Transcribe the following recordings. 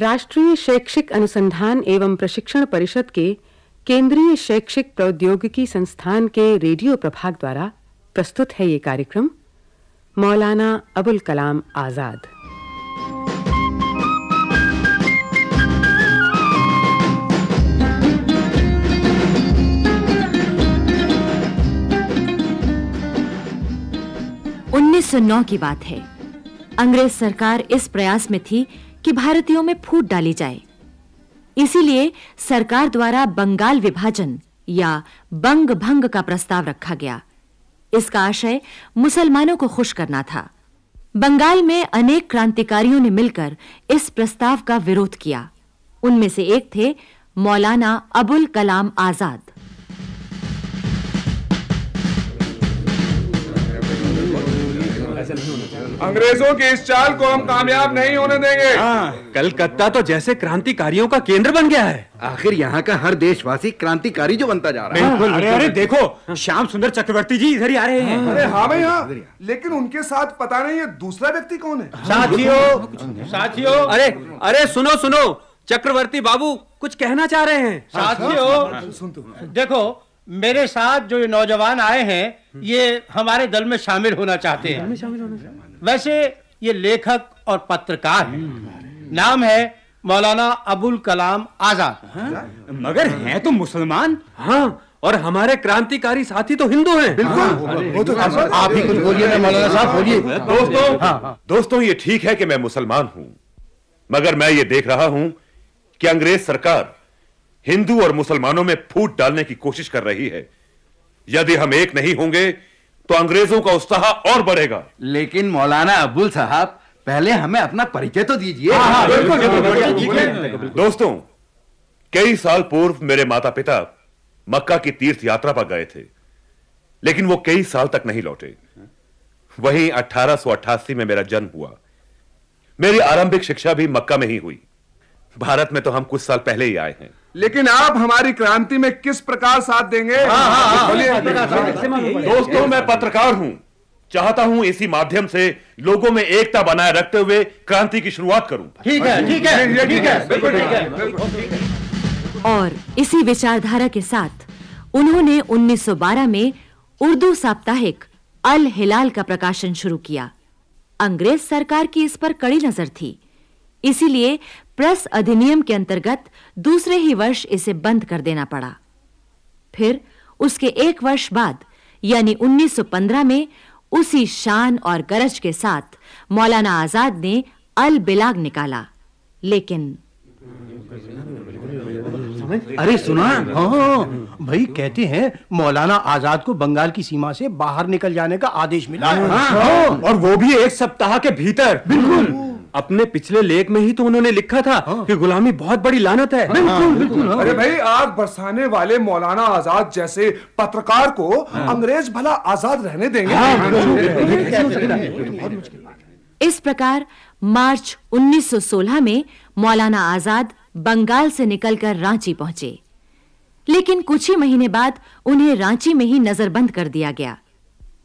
राष्ट्रीय शैक्षिक अनुसंधान एवं प्रशिक्षण परिषद के केंद्रीय शैक्षिक प्रौद्योगिकी संस्थान के रेडियो प्रभाग द्वारा प्रस्तुत है ये कार्यक्रम मौलाना अबुल कलाम आजाद सुनो सौ नौ की बात है अंग्रेज सरकार इस प्रयास में थी कि भारतीयों में फूट डाली जाए इसीलिए सरकार द्वारा बंगाल विभाजन या बंग भंग का प्रस्ताव रखा गया इसका आशय मुसलमानों को खुश करना था बंगाल में अनेक क्रांतिकारियों ने मिलकर इस प्रस्ताव का विरोध किया उनमें से एक थे मौलाना अबुल कलाम आजाद अंग्रेजों की इस चाल को हम कामयाब नहीं होने देंगे हाँ। कलकत्ता तो जैसे क्रांतिकारियों का केंद्र बन गया है आखिर यहाँ का हर देशवासी क्रांतिकारी जो बनता जा रहा है हाँ, अरे अरे देखो हाँ। श्याम सुंदर चक्रवर्ती जी इधर ही आ रहे हैं अरे हाँ भाई हाँ लेकिन उनके साथ पता नहीं ये दूसरा व्यक्ति कौन है साथियों साथियों अरे अरे सुनो सुनो चक्रवर्ती बाबू कुछ कहना चाह रहे हैं साथियों सुन तो। देखो मेरे साथ जो नौजवान आए हैं ये हमारे दल में शामिल होना चाहते हैं वैसे ये लेखक और पत्रकार है नाम है मौलाना अबुल कलाम आजाद हाँ? मगर हैं तो मुसलमान हाँ और हमारे क्रांतिकारी साथी तो हिंदू हैं बिल्कुल हाँ, वो तो, तो आप ही कुछ बोलिए ना मौलाना साहब बोलिए हाँ, दोस्तों दोस्तों ये ठीक है कि मैं मुसलमान हूं मगर मैं ये देख रहा हूं कि अंग्रेज सरकार हिंदू और मुसलमानों में फूट डालने की कोशिश कर रही है यदि हम एक नहीं होंगे तो अंग्रेजों का उत्साह और बढ़ेगा लेकिन मौलाना अब्दुल साहब पहले हमें अपना परिचय तो दीजिए दोस्तों कई साल पूर्व मेरे माता पिता मक्का की तीर्थ यात्रा पर गए थे लेकिन वो कई साल तक नहीं लौटे वहीं 1888 में मेरा जन्म हुआ मेरी आरंभिक शिक्षा भी मक्का में ही हुई भारत में तो हम कुछ साल पहले ही आए हैं लेकिन आप हमारी क्रांति में किस प्रकार साथ देंगे हाँ, हाँ, हाँ। दोस्तों मैं पत्रकार हूँ चाहता हूं इसी माध्यम से लोगों में एकता बनाए रखते हुए क्रांति की शुरुआत करूं ठीक है ठीक है ठीक है ठीक है और इसी विचारधारा के साथ उन्होंने 1912 में उर्दू साप्ताहिक अल हिलाल का प्रकाशन शुरू किया अंग्रेज सरकार की इस पर कड़ी नजर थी इसीलिए प्रेस अधिनियम के अंतर्गत दूसरे ही वर्ष इसे बंद कर देना पड़ा फिर उसके एक वर्ष बाद यानी 1915 में उसी शान और गरज के साथ मौलाना आजाद ने अल बिलाग निकाला लेकिन अरे सुना हां भाई कहते हैं मौलाना आजाद को बंगाल की सीमा से बाहर निकल जाने का आदेश मिला हां हाँ। और वो भी एक सप्ताह के भीतर बिल्कुल अपने पिछले लेख में ही तो उन्होंने लिखा था हाँ। कि गुलामी बहुत बड़ी लानत है बिल्कुल हाँ, बिल्कुल अरे भाई आग बरसाने वाले मौलाना आजाद जैसे पत्रकार को हाँ। अंग्रेज भला आजाद रहने देंगे इस प्रकार मार्च 1916 में मौलाना आजाद बंगाल से निकलकर रांची पहुंचे लेकिन कुछ ही महीने बाद उन्हें रांची में ही नजरबंद कर दिया गया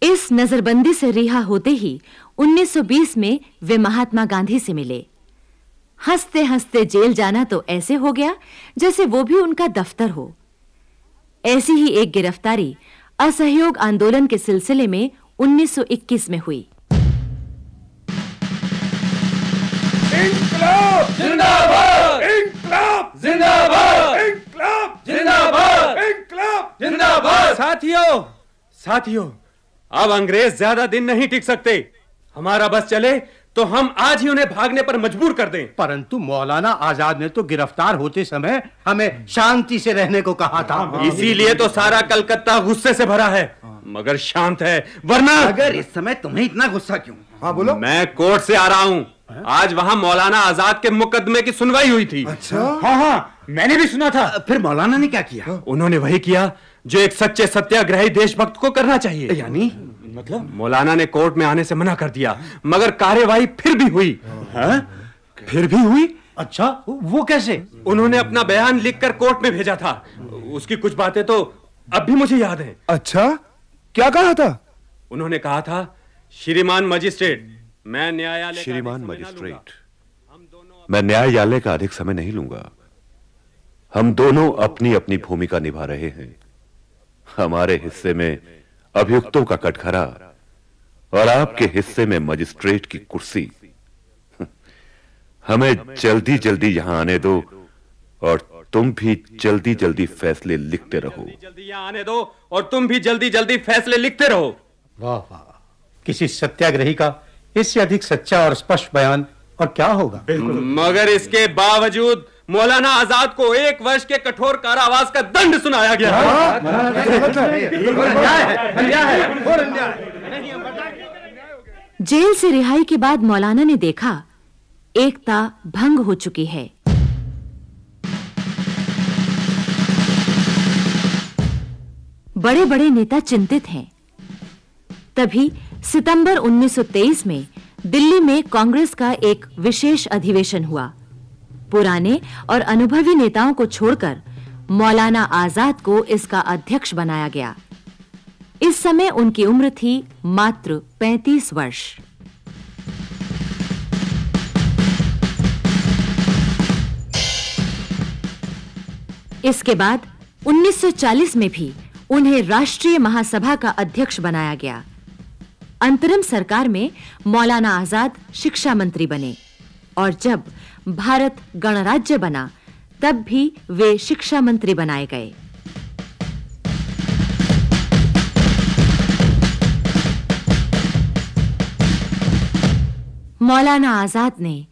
इस नजरबंदी से रिहा होते ही 1920 में वे महात्मा गांधी से मिले हंसते-हंसते जेल जाना तो ऐसे हो गया जैसे वो भी उनका दफ्तर हो ऐसी ही एक गिरफ्तारी असहयोग आंदोलन के सिलसिले में 1921 में हुई इंकलाब जिंदाबाद इंकलाब जिंदाबाद इंकलाब जिंदाबाद इंकलाब जिंदाबाद साथियों साथियों अब अंग्रेज ज्यादा दिन नहीं टिक सकते हमारा बस चले तो हम आज ही उन्हें भागने पर मजबूर कर दें परंतु मौलाना आजाद ने तो गिरफ्तार होते समय हमें शांति से रहने को कहा था हाँ, हाँ। इसीलिए तो सारा कलकत्ता गुस्से से भरा है मगर शांत है वरना अगर इस समय तुम्हें इतना गुस्सा क्यों हाँ बोलो मैं कोर्ट से आ रहा हूँ आज वहाँ मौलाना आजाद के मुकदमे की सुनवाई हुई थी अच्छा हाँ हाँ मैंने भी सुना था फिर मौलाना ने क्या किया उन्होंने वही किया जो एक सच्चे सत्याग्रही देशभक्त को करना चाहिए यानी मतलब मौलाना ने कोर्ट में आने से मना कर दिया मगर कार्यवाही फिर भी हुई है हाँ? फिर भी हुई अच्छा वो कैसे उन्होंने अपना बयान लिखकर कोर्ट में भेजा था उसकी कुछ बातें तो अब भी मुझे याद हैं अच्छा क्या कहा था उन्होंने कहा था श्रीमान मजिस्ट्रेट मैं न्यायालय श्रीमान मजिस्ट्रेट मैं न्यायालय का अधिक समय नहीं लूंगा हम दोनों अपनी अपनी भूमिका निभा रहे हैं हमारे हिस्से में अभियुक्तों का कटघरा और आपके हिस्से में मजिस्ट्रेट की कुर्सी हमें जल्दी जल्दी यहां आने दो और तुम भी जल्दी जल्दी फैसले लिखते रहो जल्दी यहां आने दो और तुम भी जल्दी जल्दी फैसले लिखते रहो वाह वाह किसी सत्याग्रही का इससे अधिक सच्चा और स्पष्ट बयान और क्या होगा बिल्कुल मगर इसके बावजूद मौलाना आजाद को एक वर्ष के कठोर कारावास का दंड सुनाया गया जेल से रिहाई के बाद मौलाना ने देखा एकता भंग हो चुकी है बड़े-बड़े नेता चिंतित हैं तभी सितंबर 1923 में दिल्ली में कांग्रेस का एक विशेष अधिवेशन हुआ पुराने और अनुभवी नेताओं को छोड़कर मौलाना आजाद को इसका अध्यक्ष बनाया गया इस समय उनकी उम्र थी मात्र 35 वर्ष इसके बाद 1940 में भी उन्हें राष्ट्रीय महासभा का अध्यक्ष बनाया गया अंतरिम सरकार में मौलाना आजाद शिक्षा मंत्री बने और जब भारत गणराज्य बना तब भी वे शिक्षा मंत्री बनाए गए मौलाना आजाद ने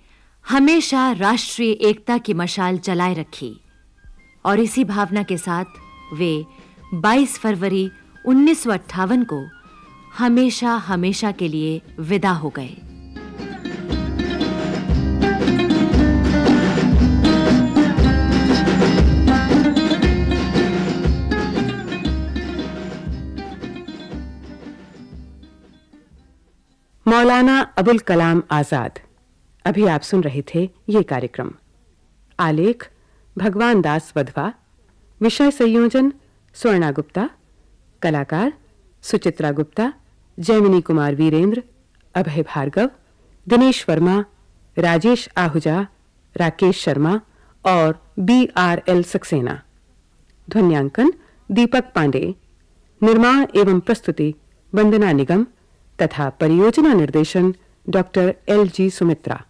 हमेशा राष्ट्रीय एकता की मशाल जलाए रखी और इसी भावना के साथ वे 22 फरवरी 1958 को हमेशा हमेशा के लिए विदा हो गए मौलाना अबुल कलाम आजाद अभी आप सुन रहे थे ये कार्यक्रम आलेख भगवान दास वधवा विषय संयोजन स्वर्णा गुप्ता कलाकार सुचित्रा गुप्ता जैमिनी कुमार वीरेंद्र अभय भार्गव दिनेश वर्मा राजेश आहुजा राकेश शर्मा और बी आर एल सक्सेना ध्वन्यांकन दीपक पांडे निर्माण एवं प्रस्तुति वंदना निगम तथा परियोजना निर्देशन डॉक्टर एल जी सुमित्रा